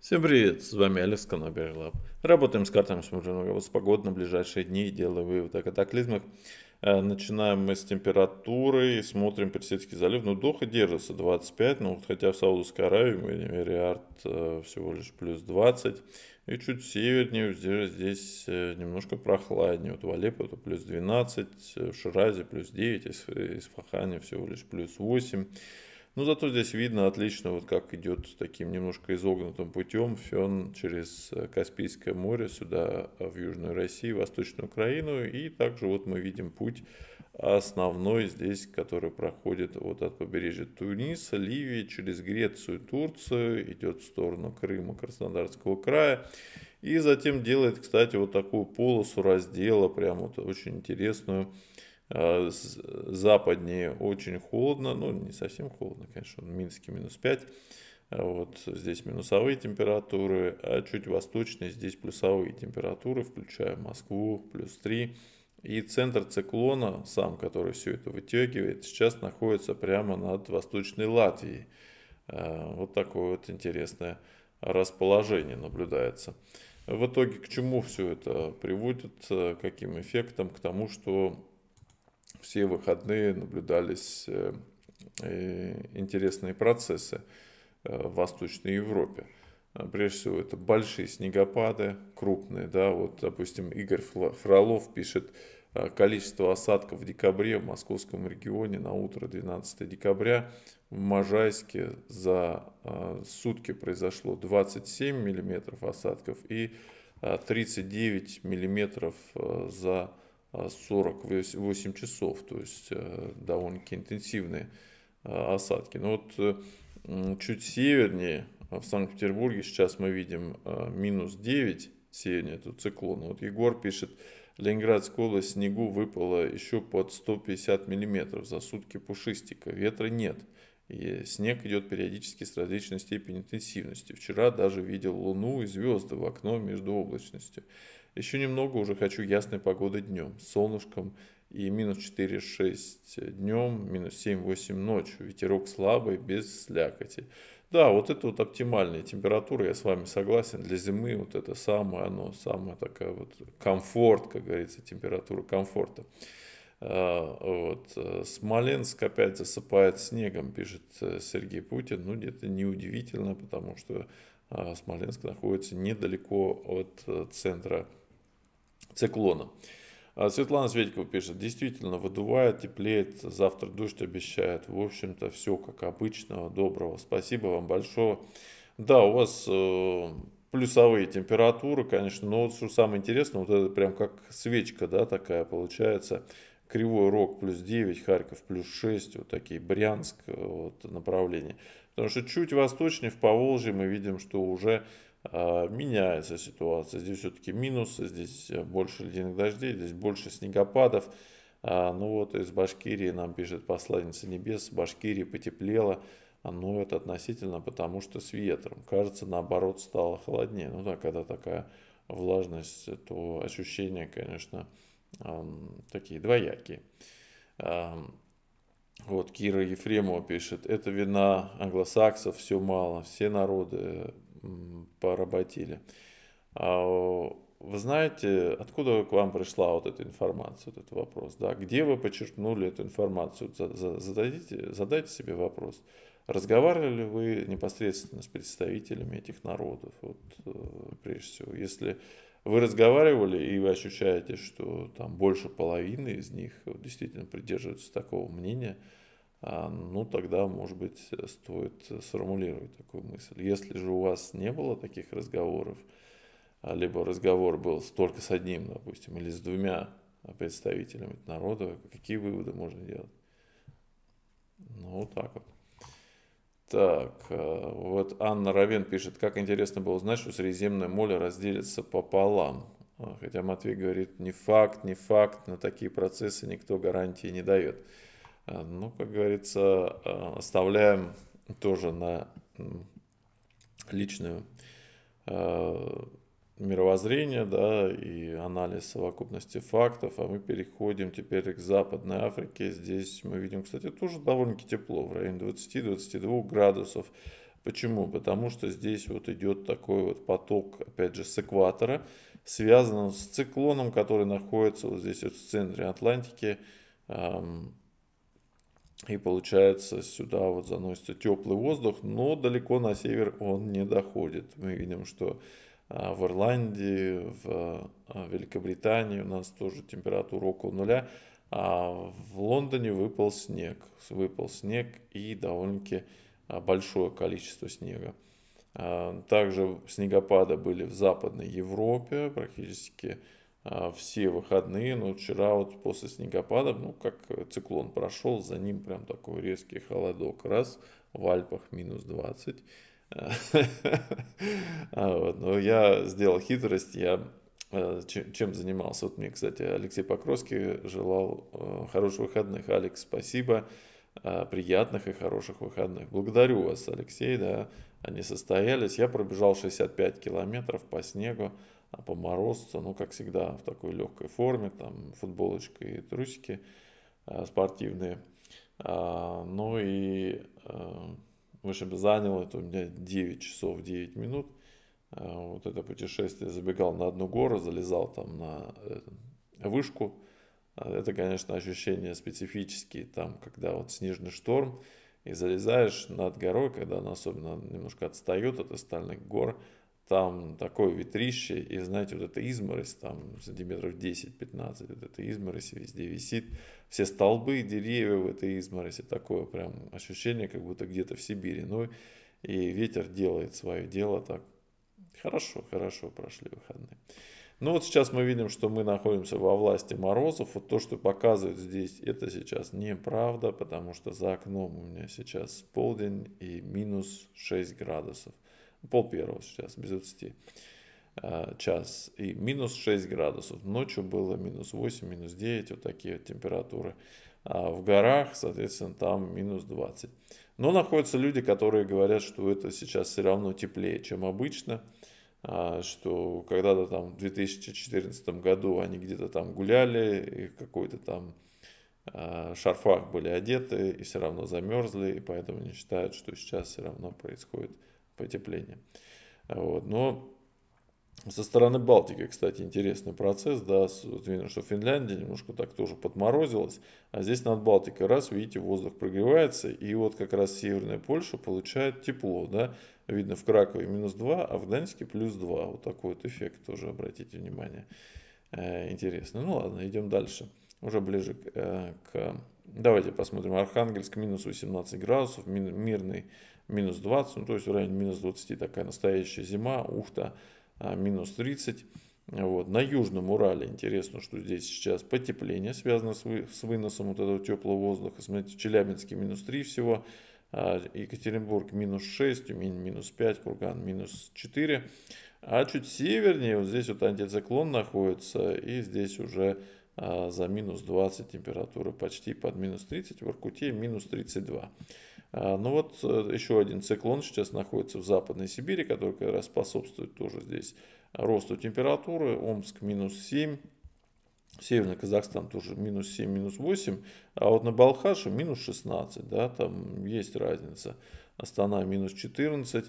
Всем привет, с вами Алекс Канабер Лаб. Работаем с картами, смотрим с погоды на ближайшие дни и делаем выводы о катаклизмах. Э, начинаем мы с температуры, и смотрим Персидский залив. Ну, духа держится 25, ну, хотя в Саудовской Аравии Риарт э, всего лишь плюс 20. И чуть севернее, здесь, здесь э, немножко прохладнее. Вот в Алеппо это плюс 12, в Ширазе плюс 9, из Исфахане всего лишь плюс 8. Но ну, зато здесь видно отлично, вот как идет таким немножко изогнутым путем Фен через э, Каспийское море сюда, э, в Южную Россию, Восточную Украину. И также вот мы видим путь основной здесь, который проходит вот от побережья Туниса, Ливии, через Грецию, Турцию, идет в сторону Крыма, Краснодарского края. И затем делает, кстати, вот такую полосу раздела, прям вот очень интересную Э, западнее очень холодно, ну не совсем холодно, конечно, в Минске минус 5, э, вот здесь минусовые температуры, а чуть восточнее здесь плюсовые температуры, включая Москву, плюс 3. И центр циклона, сам, который все это вытягивает, сейчас находится прямо над восточной Латвией. Э, вот такое вот интересное расположение наблюдается. В итоге к чему все это приводит, каким эффектом? К тому, что все выходные наблюдались э, э, интересные процессы э, в Восточной Европе. Прежде всего, это большие снегопады, крупные, да, вот, допустим, Игорь Фролов пишет, количество осадков в декабре в московском регионе на утро 12 декабря в Можайске за сутки произошло 27 миллиметров осадков и 39 миллиметров за 48 а, часов, то есть э, довольно-таки интенсивные э, осадки. Но вот э, чуть севернее, в Санкт-Петербурге, сейчас мы видим минус 9 севернее, это циклон. Вот Егор пишет, Ленинградская область снегу выпала еще под 150 миллиметров за сутки пушистика, ветра нет – и снег идет периодически с различной степенью интенсивности. Вчера даже видел луну и звезды в окно между облачностью. Еще немного уже хочу ясной погоды днем, с солнышком и минус 4-6 днем, минус 7-8 ночью. Ветерок слабый, без слякоти. Да, вот это вот оптимальная температура, я с вами согласен, для зимы вот это самое, оно, самая такая вот комфорт, как говорится, температура комфорта. А, вот. Э, Смоленск опять засыпает снегом, пишет э, Сергей Путин. Ну, где-то неудивительно, потому что а, Смоленск находится недалеко от э, центра циклона. А Светлана Светикова пишет, действительно, выдувает, теплеет, завтра дождь обещает. В общем-то, все как обычно, доброго. Спасибо вам большое. Да, у вас плюсовые температуры, конечно, но вот что самое интересное, вот это прям как свечка, да, такая получается. Кривой Рог плюс 9, Харьков плюс 6, вот такие Брянск э, вот, направления. Потому что чуть восточнее, в Поволжье, мы видим, что уже э, меняется ситуация. Здесь все-таки минусы, здесь э, больше ледяных дождей, здесь больше снегопадов. А, ну вот из Башкирии нам пишет посланница небес, в Башкирии потеплело, а, но ну это относительно потому, что с ветром. Кажется, наоборот, стало холоднее. Ну да, когда такая влажность, то ощущение, конечно, такие двоякие. Вот Кира Ефремова пишет, это вина англосаксов, все мало, все народы поработили. А, вы знаете, откуда к вам пришла вот эта информация, вот этот вопрос, да? Где вы почерпнули эту информацию? Задайте, задайте себе вопрос. Разговаривали ли вы непосредственно с представителями этих народов, вот, э, прежде всего? Если вы разговаривали, и вы ощущаете, что там больше половины из них действительно придерживаются такого мнения, а, ну тогда, может быть, стоит сформулировать такую мысль. Если же у вас не было таких разговоров, а, либо разговор был только с одним, допустим, или с двумя представителями народа, какие выводы можно делать? Ну, вот так вот. Так, э, вот Анна Равен пишет, как интересно было узнать, что Средиземное море разделится пополам. А, хотя Матвей говорит, не факт, не факт, на такие процессы никто гарантии не дает. А, ну, как говорится, а, оставляем тоже на личную мировоззрения да, и анализ совокупности фактов, а мы переходим теперь к Западной Африке. Здесь мы видим, кстати, тоже довольно-таки тепло, в районе 20-22 градусов. Почему? Потому что здесь вот идет такой вот поток, опять же, с экватора, связан с циклоном, который находится вот здесь вот в центре Атлантики. И получается, сюда вот заносится теплый воздух, но далеко на север он не доходит. Мы видим, что а, в Ирландии, в а, Великобритании у нас тоже температура около нуля, а в Лондоне выпал снег. Выпал снег и довольно-таки а, большое количество снега. Также снегопады были в Западной Европе практически все выходные, но вчера вот после снегопада, ну как циклон прошел, за ним прям такой резкий холодок, раз в Альпах минус 20, А, вот, но я сделал хитрость, я э, чем занимался. Вот мне, кстати, Алексей Покровский желал э, хороших выходных. Алекс, спасибо, э, приятных и хороших выходных. Благодарю вас, Алексей, да, они состоялись. Я пробежал 65 километров по снегу, а по морозцу, ну, как всегда, в такой легкой форме, там, футболочка и трусики спортивные. А, ну и мы же заняло, это у меня 9 часов 9 минут, а, вот это путешествие, забегал на одну гору, залезал там на э, вышку, а, это, конечно, ощущения специфические, там, когда вот снежный шторм, и залезаешь над горой, когда она особенно немножко отстает от остальных гор, там такое ветрище, и, знаете, вот эта изморозь, там сантиметров 10-15, вот эта изморозь везде висит, все столбы, деревья в этой изморосе, такое прям ощущение, как будто где-то в Сибири, ну и ветер делает свое дело так. Хорошо, хорошо прошли выходные. Ну вот сейчас мы видим, что мы находимся во власти морозов. Вот то, что показывают здесь, это сейчас неправда, потому что за окном у меня сейчас полдень и минус 6 градусов пол первого сейчас, без 20 а, час и минус 6 градусов. Ночью было минус 8, минус 9, вот такие вот температуры. А в горах, соответственно, там минус 20. Но находятся люди, которые говорят, что это сейчас все равно теплее, чем обычно, а, что когда-то там в 2014 году они где-то там гуляли, и какой-то там а, шарфах были одеты и все равно замерзли, и поэтому они считают, что сейчас все равно происходит потепления. Вот. Но со стороны Балтики, кстати, интересный процесс, да, видно, что Финляндия немножко так тоже подморозилась, а здесь над Балтикой раз, видите, воздух прогревается, и вот как раз северная Польша получает тепло, да, видно в Кракове минус 2, а в Гданьске плюс 2, вот такой вот эффект тоже, обратите внимание, э, интересно. Ну ладно, идем дальше, уже ближе к, э, Давайте посмотрим, Архангельск минус 18 градусов, мирный минус 20, ну, то есть в районе минус 20 такая настоящая зима, Ухта а, минус 30. Вот. На Южном Урале интересно, что здесь сейчас потепление связано с, вы, с выносом вот этого теплого воздуха. Смотрите, в Челябинске минус 3 всего, а, Екатеринбург минус 6, Тюмень минус 5, Курган минус 4. А чуть севернее, вот здесь вот антициклон находится, и здесь уже а, за минус 20 температура почти под минус 30, в Аркуте минус 32. А, ну вот э, еще один циклон сейчас находится в Западной Сибири, который как раз способствует тоже здесь росту температуры. Омск минус 7, Северный Казахстан тоже минус 7, минус 8, а вот на Балхаше минус 16, да, там есть разница. Астана минус 14,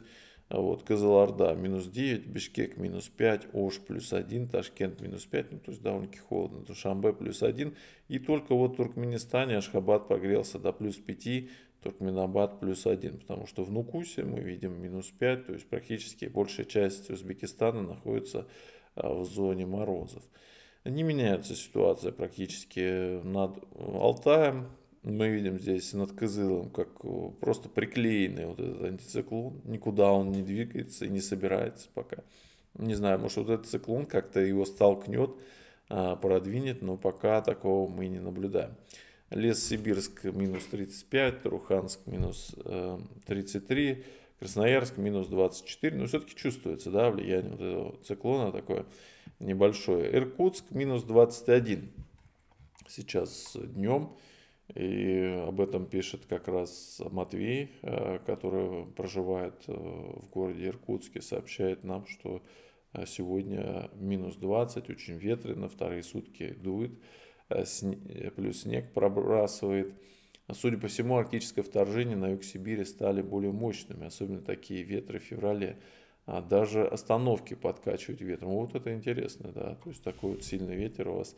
вот, Казаларда минус 9, Бишкек минус 5, Ош плюс 1, Ташкент минус 5, ну, то есть довольно-таки холодно, Душамбе плюс 1, и только вот в Туркменистане Ашхабад погрелся до плюс 5, Туркменабад плюс один, потому что в Нукусе мы видим минус 5, то есть практически большая часть Узбекистана находится а, в зоне морозов. Не меняется ситуация практически над э, Алтаем. Мы видим здесь над Кызылом, как э, просто приклеенный вот этот антициклон. Никуда он не двигается и не собирается пока. Не знаю, может вот этот циклон как-то его столкнет, а, продвинет, но пока такого мы не наблюдаем. Лес-Сибирск минус 35, Руханск минус 33, э, Красноярск минус 24. Но все-таки чувствуется да, влияние вот этого циклона такое небольшое. Иркутск минус 21 сейчас днем. И об этом пишет как раз Матвей, э, который проживает э, в городе Иркутске, сообщает нам, что сегодня минус 20, очень ветрено, вторые сутки дует. Э, э, плюс снег пробрасывает. А судя по всему, арктическое вторжение на юг Сибири стали более мощными, особенно такие ветры в феврале. А даже остановки подкачивают ветром. Вот это интересно, да. То есть такой вот сильный ветер у вас.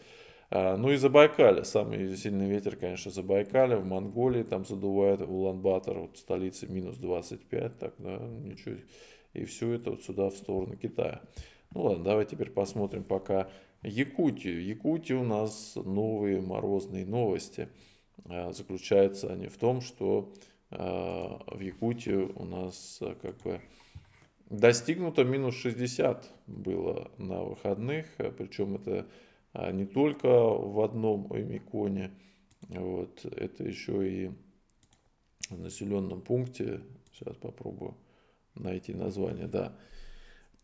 А, ну и Забайкалье. Самый сильный ветер, конечно, Забайкалье. В Монголии там задувает Улан-Батор, вот столица, столице минус 25, так, да, ничего. И все это вот сюда, в сторону Китая. Ну ладно, давай теперь посмотрим пока Якутию. Якутии у нас новые морозные новости. А, заключаются они в том, что а, в Якутии у нас а, как бы достигнуто минус 60 было на выходных, причем это не только в одном эмиконе, вот, это еще и в населенном пункте, сейчас попробую найти название, да,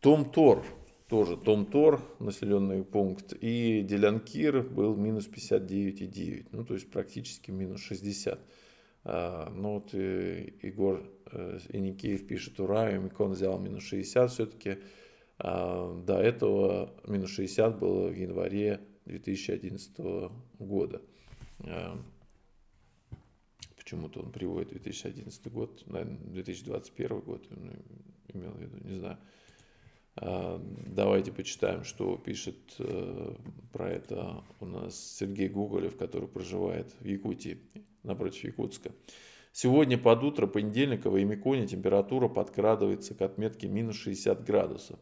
Томтор, тоже Томтор, населенный пункт, и Делянкир был минус 59,9, ну то есть практически минус 60. А, ну вот и, э, Егор и э, Никеев пишет, ура, и Микон взял минус 60 все-таки. А, до этого минус 60 было в январе 2011 года. А, почему-то он приводит 2011 год, наверное, 2021 год, имел в виду, не знаю. Эм, давайте почитаем, что пишет э, про это у нас Сергей Гоголев, который проживает в Якутии, напротив Якутска. Сегодня под утро понедельника в Эмиконе температура подкрадывается к отметке минус 60 градусов.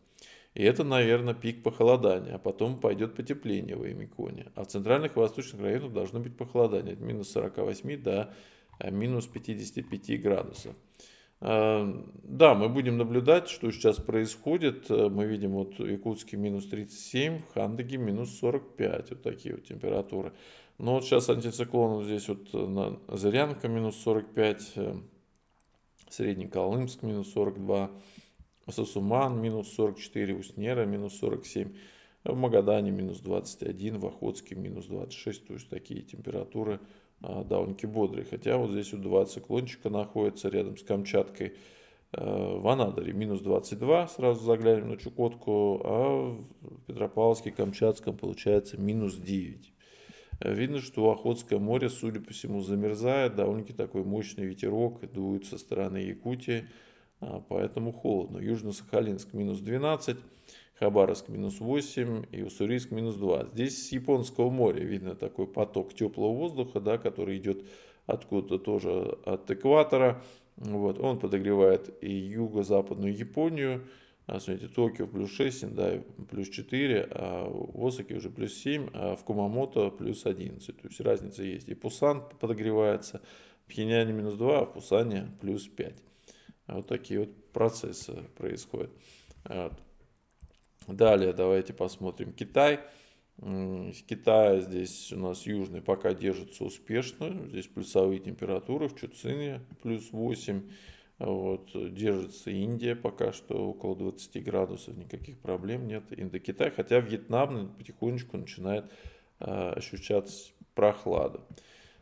И это, наверное, пик похолодания, а потом пойдет потепление в Эмиконе. А в центральных и восточных районах должно быть похолодание от минус 48 до э, минус 55 градусов. Эм, да, мы будем наблюдать, что сейчас происходит. Э, мы видим вот Якутский минус 37, в Хандаге минус 45, вот такие вот температуры. Но вот сейчас антициклон вот здесь вот э, на Зырянка минус 45, э, Средний Колымск минус 42, Сосуман минус 44, Уснера минус 47, в Магадане минус 21, в Охотске минус 26, то есть такие температуры – а, довольно-таки бодрый. Хотя вот здесь у два циклончика находится рядом с Камчаткой э, в Анадыре минус 22, сразу заглянем на Чукотку, а в Петропавловске, Камчатском получается минус 9. Э, видно, что Охотское море, судя по всему, замерзает, довольно-таки такой мощный ветерок дует со стороны Якутии, а, поэтому холодно. Южно-Сахалинск минус 12, Хабаровск минус 8 и Уссурийск минус 2. Здесь с Японского моря видно такой поток теплого воздуха, да, который идет откуда-то тоже от экватора. Вот, он подогревает и юго-западную Японию. А, смотрите, Токио плюс 6, да, плюс 4, а в Осаке уже плюс 7, а в Кумамото плюс 11. То есть разница есть. И Пусан подогревается, в Пхеньяне минус 2, а в Пусане плюс 5. Вот такие вот процессы происходят. Вот. Далее давайте посмотрим Китай. Из Китая здесь у нас южный пока держится успешно. Здесь плюсовые температуры в Чуцине плюс 8. Вот, держится Индия пока что около 20 градусов, никаких проблем нет. Индокитай, хотя Вьетнам потихонечку начинает э, ощущаться прохлада.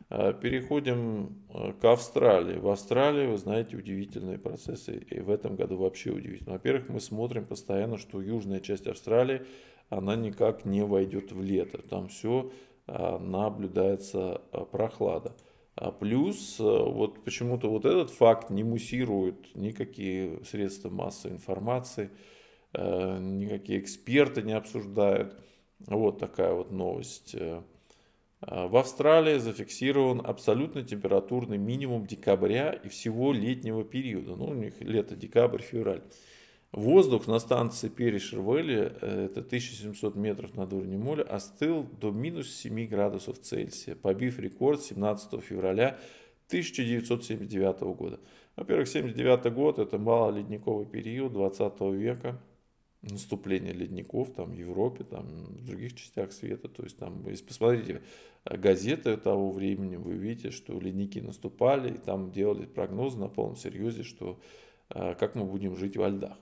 А, переходим а, к Австралии. В Австралии, вы знаете, удивительные процессы, и в этом году вообще удивительно. Во-первых, мы смотрим постоянно, что южная часть Австралии, она никак не войдет в лето. Там все а, наблюдается прохлада. плюс, вот почему-то вот этот факт не муссируют никакие средства массовой информации, никакие эксперты не обсуждают. Вот такая вот новость э. А, в Австралии зафиксирован абсолютно температурный минимум декабря и всего летнего периода. Ну, у них лето, декабрь, февраль. Воздух на станции Перешервелли, э, это 1700 метров над уровнем моря, остыл до минус 7 градусов Цельсия, побив рекорд 17 февраля 1979 года. Во-первых, 79 год – это малоледниковый период 20 века – наступление ледников там, в Европе, там, в других частях света. То есть, там, если посмотрите э, газеты того времени, вы видите, что ледники наступали, и там делали прогнозы на полном серьезе, что э, как мы будем жить во льдах.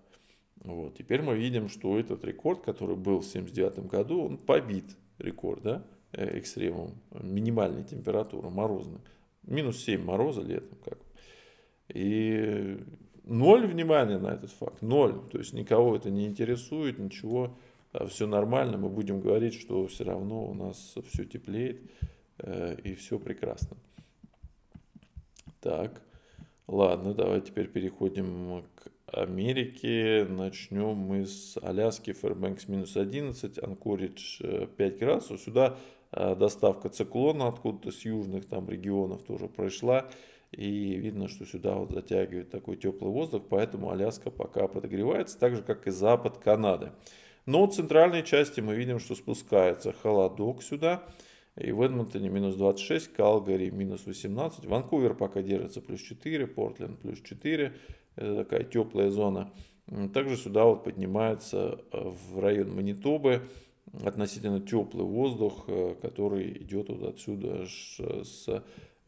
Вот. Теперь мы видим, что этот рекорд, который был в 1979 году, он побит рекорд да, э, экстремум, минимальной температуры, морозной. Минус 7 мороза летом. Как. И ноль внимания на этот факт, ноль. То есть никого это не интересует, ничего, а все нормально, мы будем говорить, что все равно у нас все теплеет э, и все прекрасно. Так, ладно, давай теперь переходим к Америке. Начнем мы с Аляски, Fairbanks минус 11, Анкоридж 5 э, градусов. Сюда э, доставка циклона откуда-то с южных там регионов тоже прошла. И видно, что сюда вот затягивает такой теплый воздух, поэтому Аляска пока подогревается, так же как и запад Канады. Но в центральной части мы видим, что спускается холодок сюда. И в Эдмонтоне минус 26, Калгари минус 18, Ванкувер пока держится плюс 4, Портленд плюс 4, это такая теплая зона. Также сюда вот поднимается э, в район Манитобы относительно теплый воздух, э, который идет вот отсюда э, с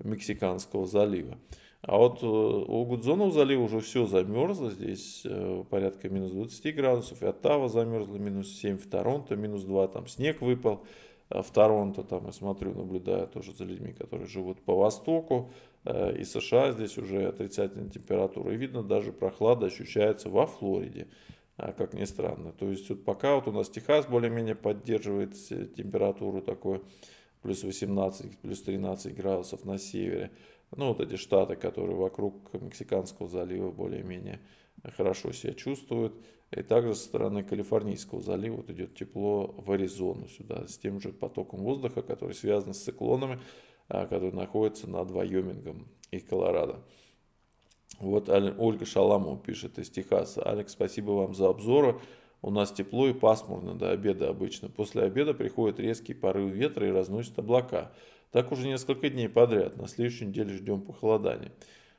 Мексиканского залива. А вот э, у Гудзонова залива уже все замерзло, здесь э, порядка минус 20 градусов, и Оттава замерзла, минус 7 в Торонто, минус 2 там снег выпал, а в Торонто там я смотрю, наблюдаю тоже за людьми, которые живут по востоку, э, и США здесь уже отрицательная температура, и видно даже прохлада ощущается во Флориде, а, как ни странно. То есть вот пока вот у нас Техас более-менее поддерживает температуру такую, плюс 18, плюс 13 градусов на севере. Ну, вот эти штаты, которые вокруг Мексиканского залива более-менее хорошо себя чувствуют. И также со стороны Калифорнийского залива вот идет тепло в Аризону сюда, с тем же потоком воздуха, который связан с циклонами, а, которые находятся над Вайомингом и Колорадо. Вот Ольга Шаламова пишет из Техаса. «Алекс, спасибо вам за обзоры. У нас тепло и пасмурно до обеда обычно. После обеда приходят резкие порывы ветра и разносят облака. Так уже несколько дней подряд. На следующей неделе ждем похолодания.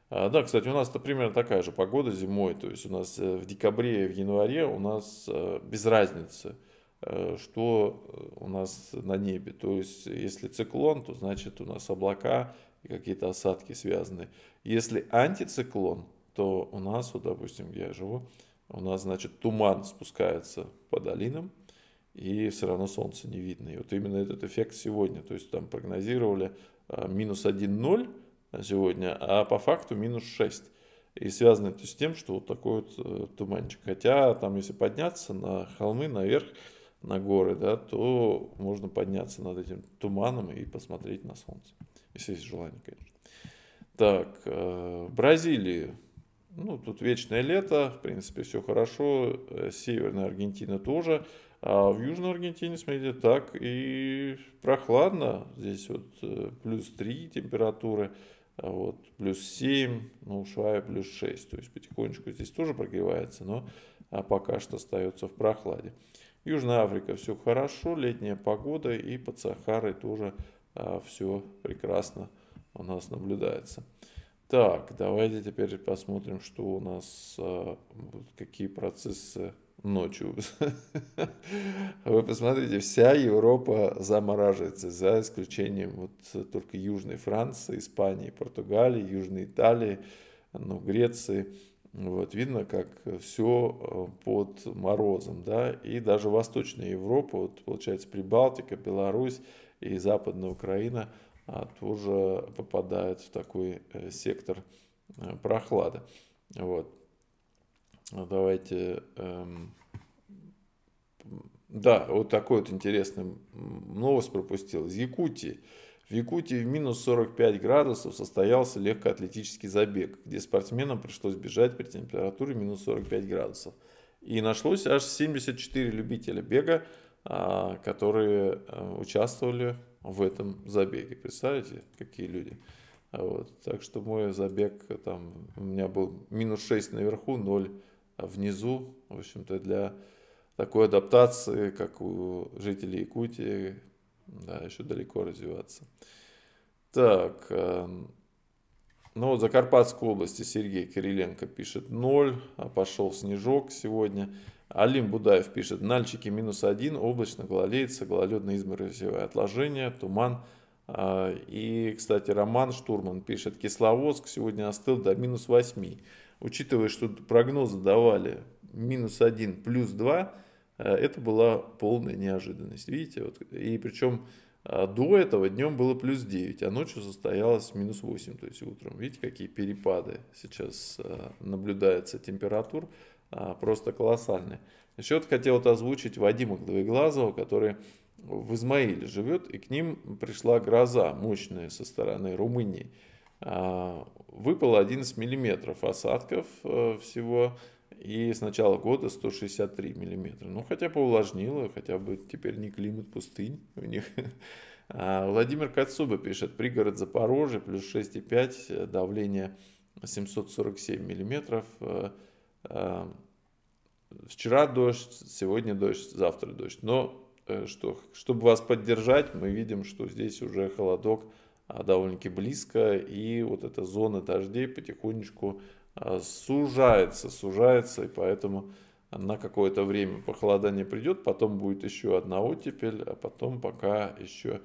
А, да, кстати, у нас-то примерно такая же погода зимой. То есть у нас э, в декабре и в январе у нас э, без разницы, э, что у нас на небе. То есть если циклон, то значит у нас облака и какие-то осадки связаны. Если антициклон, то у нас, вот, допустим, я живу, у нас, значит, туман спускается по долинам, и все равно солнце не видно. И вот именно этот эффект сегодня. То есть там прогнозировали а, минус 1,0 сегодня, а по факту минус 6. И связано это с тем, что вот такой вот э, туманчик. Хотя там, если подняться на холмы, наверх, на горы, да, то можно подняться над этим туманом и посмотреть на солнце. Если есть желание, конечно. Так, э, в ну, тут вечное лето, в принципе, все хорошо. Э, Северная Аргентина тоже. А в Южной Аргентине, смотрите, так и прохладно. Здесь вот э, плюс 3 температуры, а вот, плюс 7, ну, Швая плюс 6. То есть потихонечку здесь тоже прогревается, но а, пока что остается в прохладе. Южная Африка все хорошо, летняя погода и под Сахарой тоже а, все прекрасно у нас наблюдается. Так, давайте теперь посмотрим, что у нас, а, какие процессы ночью. Вы посмотрите, вся Европа замораживается, за исключением вот только Южной Франции, Испании, Португалии, Южной Италии, ну, Греции. Вот видно, как все а, под морозом, да, и даже Восточная Европа, вот получается Прибалтика, Беларусь и Западная Украина – а тоже попадают в такой э, сектор э, прохлады. Вот. Ну, давайте... Эм, да, вот такой вот интересный новость пропустил. Из Якутии. В Якутии в минус 45 градусов состоялся легкоатлетический забег, где спортсменам пришлось бежать при температуре минус 45 градусов. И нашлось аж 74 любителя бега, а, которые а, участвовали в этом забеге. Представляете, какие люди? А вот. Так что мой забег, э, там, у меня был минус 6 наверху, 0 внизу. В общем-то, для такой адаптации, как у жителей Якутии, да, еще далеко развиваться. Так, ну, вот Закарпатской области Сергей Кириленко пишет 0, а пошел снежок сегодня. Алим Будаев пишет, Нальчики минус 1, облачно, гололедица, гололедные изморозевое отложение, туман. А, и, кстати, Роман Штурман пишет, Кисловодск сегодня остыл до минус 8. Учитывая, что прогнозы давали минус 1, плюс 2, э, это была полная неожиданность. Видите, вот, и причем а до этого днем было плюс 9, а ночью состоялось минус 8, то есть утром. Видите, какие перепады сейчас а, наблюдаются температур, а, просто колоссальные. Еще вот хотел озвучить Вадима Главеглазова, который в Измаиле живет, и к ним пришла гроза мощная со стороны Румынии. А, выпало 11 миллиметров осадков э, всего, и с начала года 163 миллиметра. Ну, хотя бы увлажнило, хотя бы теперь не климат пустынь у них. А Владимир Кацуба пишет, пригород Запорожье, плюс 6,5, э, давление 747 миллиметров. Э, э, вчера дождь, сегодня дождь, завтра дождь. Но что, чтобы вас поддержать, мы видим, что здесь уже холодок а, довольно-таки близко, и вот эта зона дождей потихонечку а, сужается, сужается, и поэтому на какое-то время похолодание придет, потом будет еще одна оттепель, а потом пока еще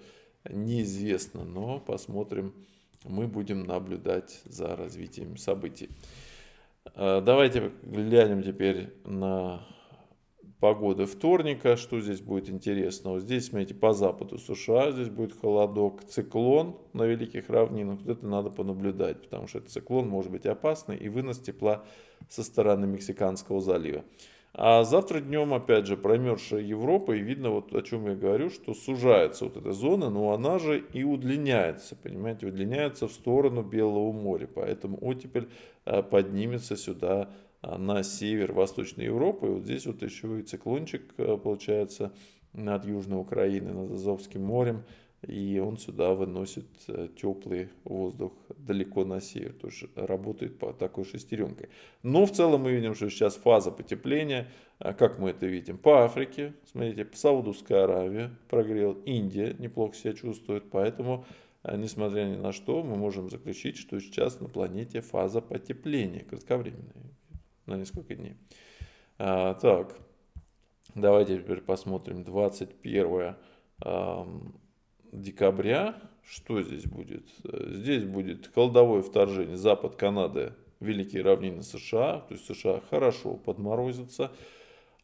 неизвестно, но посмотрим, мы будем наблюдать за развитием событий. А, давайте глянем теперь на погоды вторника. Что здесь будет интересного? Здесь, смотрите, по западу США, здесь будет холодок, циклон на Великих Равнинах. Вот это надо понаблюдать, потому что этот циклон может быть опасный и вынос тепла со стороны Мексиканского залива. А завтра днем, опять же, промерзшая Европа, и видно, вот о чем я говорю, что сужается вот эта зона, но она же и удлиняется, понимаете, удлиняется в сторону Белого моря, поэтому оттепель э, поднимется сюда а, на север Восточной Европы. И вот здесь вот еще и циклончик, э, получается, над Южной Украиной, над Азовским морем. И он сюда выносит э, теплый воздух далеко на север. То есть работает по такой шестеренкой. Но в целом мы видим, что сейчас фаза потепления. А как мы это видим? По Африке, смотрите, по Саудовской Аравии прогрел, Индия неплохо себя чувствует. Поэтому э, несмотря ни на что, мы можем заключить, что сейчас на планете фаза потепления кратковременная на несколько дней. А, так, давайте теперь посмотрим 21 а, декабря. Что здесь будет? Здесь будет колдовое вторжение Запад Канады, Великие равнины США. То есть США хорошо подморозится.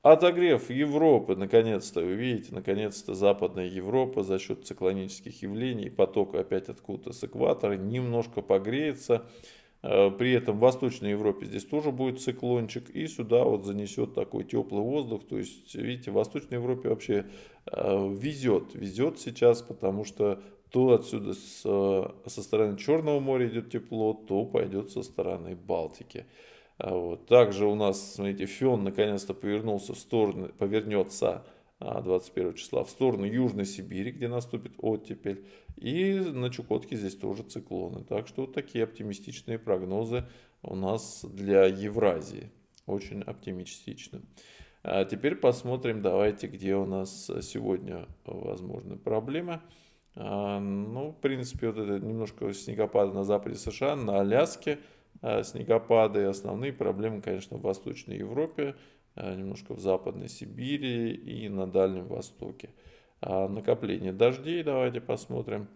Отогрев Европы, наконец-то, вы видите, наконец-то Западная Европа за счет циклонических явлений, потока опять откуда-то с экватора, немножко погреется. Э, при этом в Восточной Европе здесь тоже будет циклончик, и сюда вот занесет такой теплый воздух. То есть, видите, в Восточной Европе вообще э, везет, везет сейчас, потому что то отсюда с, э, со стороны Черного моря идет тепло, то пойдет со стороны Балтики. Вот. Также у нас, смотрите, Фен наконец-то повернулся в сторону, повернется 21 а, числа в сторону Южной Сибири, где наступит оттепель, и на Чукотке здесь тоже циклоны. Так что вот такие оптимистичные прогнозы у нас для Евразии. Очень оптимистичны. А теперь посмотрим, давайте, где у нас сегодня возможны проблемы. А, ну, в принципе, вот это немножко снегопада на западе США, на Аляске а, – снегопады и основные проблемы, конечно, в Восточной Европе, а, немножко в Западной Сибири и на Дальнем Востоке. А накопление дождей давайте посмотрим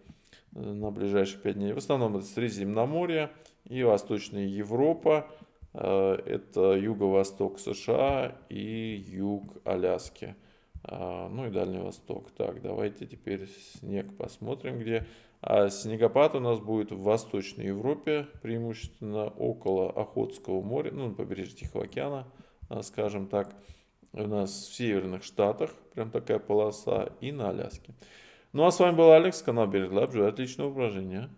э, на ближайшие 5 дней. В основном это Средиземноморье и Восточная Европа. Э, это юго-восток США и юг Аляски. А, ну и Дальний Восток. Так, давайте теперь снег посмотрим, где. А снегопад у нас будет в Восточной Европе, преимущественно около Охотского моря, ну, на побережье Тихого океана. А, скажем так, у нас в северных штатах, прям такая полоса, и на Аляске. Ну а с вами был Алекс, канал Берег Лаб. Желаю отличного упражнения.